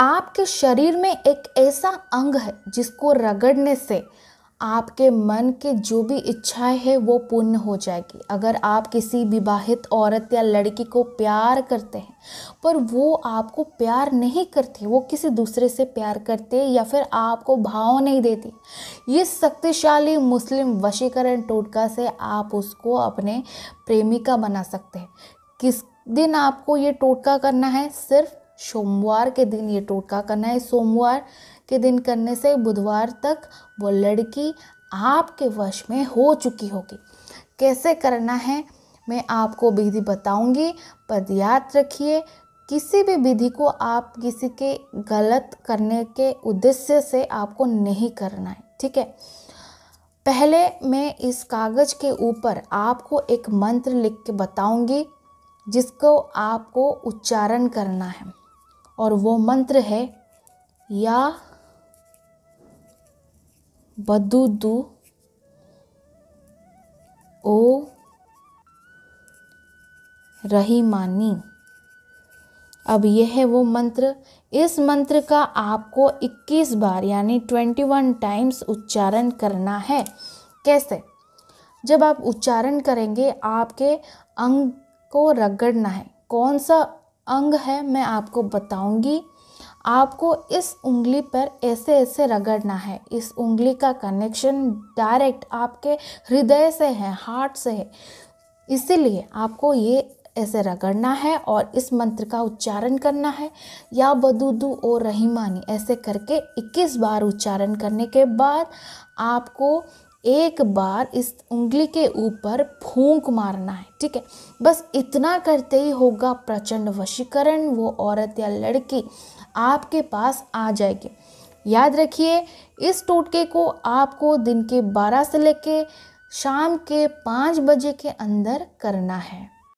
आपके शरीर में एक ऐसा अंग है जिसको रगड़ने से आपके मन के जो भी इच्छाएं हैं वो पूर्ण हो जाएगी अगर आप किसी विवाहित औरत या लड़की को प्यार करते हैं पर वो आपको प्यार नहीं करती वो किसी दूसरे से प्यार करते या फिर आपको भाव नहीं देती ये शक्तिशाली मुस्लिम वशीकरण टोटका से आप उसको अपने प्रेमिका बना सकते हैं किस दिन आपको ये टोटका करना है सिर्फ सोमवार के दिन ये टोटका करना है सोमवार के दिन करने से बुधवार तक वो लड़की आपके वश में हो चुकी होगी कैसे करना है मैं आपको विधि बताऊंगी पर याद रखिए किसी भी विधि को आप किसी के गलत करने के उद्देश्य से आपको नहीं करना है ठीक है पहले मैं इस कागज़ के ऊपर आपको एक मंत्र लिख के बताऊंगी जिसको आपको उच्चारण करना है और वो मंत्र है या बदुदु ओ रहीमानी अब यह है वो मंत्र इस मंत्र का आपको 21 बार यानी 21 टाइम्स उच्चारण करना है कैसे जब आप उच्चारण करेंगे आपके अंग को रगड़ना है कौन सा अंग है मैं आपको बताऊंगी आपको इस उंगली पर ऐसे ऐसे रगड़ना है इस उंगली का कनेक्शन डायरेक्ट आपके हृदय से है हार्ट से है इसीलिए आपको ये ऐसे रगड़ना है और इस मंत्र का उच्चारण करना है या बदुदू और रहीमानी ऐसे करके 21 बार उच्चारण करने के बाद आपको एक बार इस उंगली के ऊपर फूंक मारना है ठीक है बस इतना करते ही होगा प्रचंड वशीकरण वो औरत या लड़की आपके पास आ जाएगी याद रखिए इस टोटके को आपको दिन के 12 से लेके शाम के 5 बजे के अंदर करना है